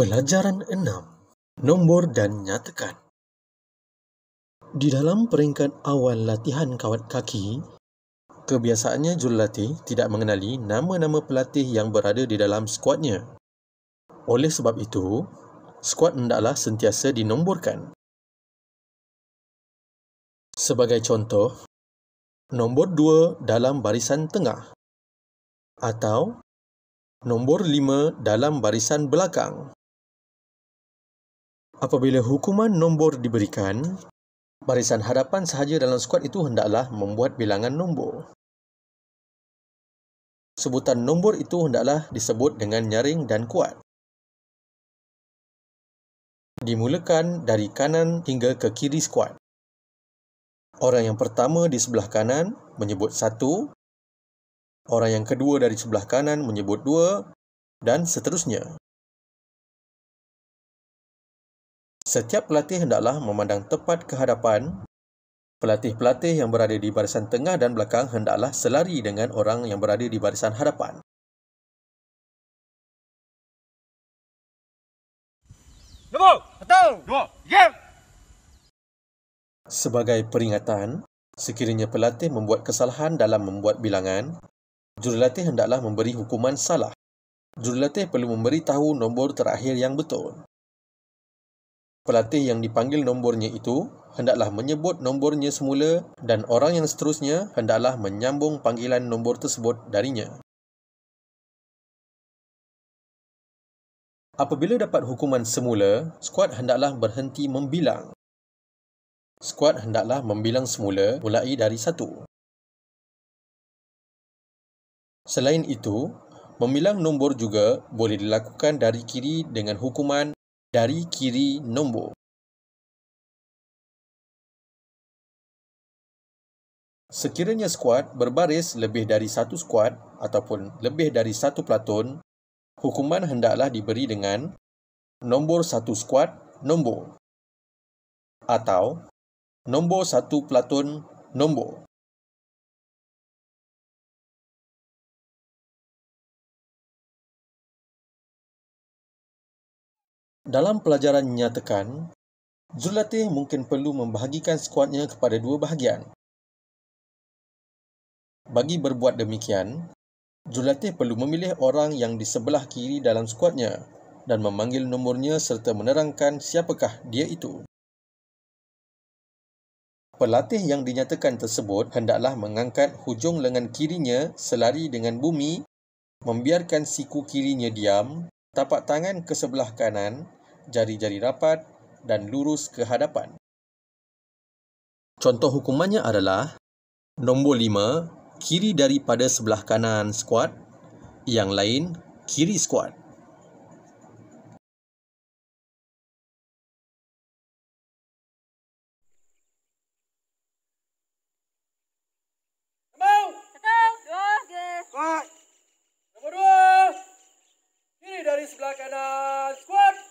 Pelajaran 6 Nombor dan Nyatakan Di dalam peringkat awal latihan kawat kaki, kebiasaannya jurulatih tidak mengenali nama-nama pelatih yang berada di dalam skuadnya. Oleh sebab itu, skuad hendaklah sentiasa dinomborkan. Sebagai contoh, nombor 2 dalam barisan tengah atau nombor 5 dalam barisan belakang. Apabila hukuman nombor diberikan, barisan hadapan sahaja dalam skuad itu hendaklah membuat bilangan nombor. Sebutan nombor itu hendaklah disebut dengan nyaring dan kuat. Dimulakan dari kanan hingga ke kiri skuad. Orang yang pertama di sebelah kanan menyebut satu, orang yang kedua dari sebelah kanan menyebut dua, dan seterusnya. Setiap pelatih hendaklah memandang tepat ke hadapan. Pelatih-pelatih yang berada di barisan tengah dan belakang hendaklah selari dengan orang yang berada di barisan hadapan. Nombor! Satu! Dua! Tiga! Sebagai peringatan, sekiranya pelatih membuat kesalahan dalam membuat bilangan, jurulatih hendaklah memberi hukuman salah. Jurulatih perlu memberi tahu nombor terakhir yang betul. Pelatih yang dipanggil nombornya itu hendaklah menyebut nombornya semula dan orang yang seterusnya hendaklah menyambung panggilan nombor tersebut darinya. Apabila dapat hukuman semula, skuad hendaklah berhenti membilang. Skuad hendaklah membilang semula mulai dari satu. Selain itu, membilang nombor juga boleh dilakukan dari kiri dengan hukuman dari kiri nombor. Sekiranya skuad berbaris lebih dari satu skuad ataupun lebih dari satu platon, hukuman hendaklah diberi dengan nombor satu skuad nombor atau nombor satu platon nombor. Dalam pelajaran nyatakan, Zulatih mungkin perlu membahagikan skuadnya kepada dua bahagian. Bagi berbuat demikian, Zulatih perlu memilih orang yang di sebelah kiri dalam skuadnya dan memanggil nomornya serta menerangkan siapakah dia itu. Pelatih yang dinyatakan tersebut hendaklah mengangkat hujung lengan kirinya selari dengan bumi, membiarkan siku kirinya diam tapak tangan ke sebelah kanan, jari-jari rapat dan lurus ke hadapan. Contoh hukumannya adalah nombor 5 kiri daripada sebelah kanan squat, yang lain kiri squat. Paris Black and Squad!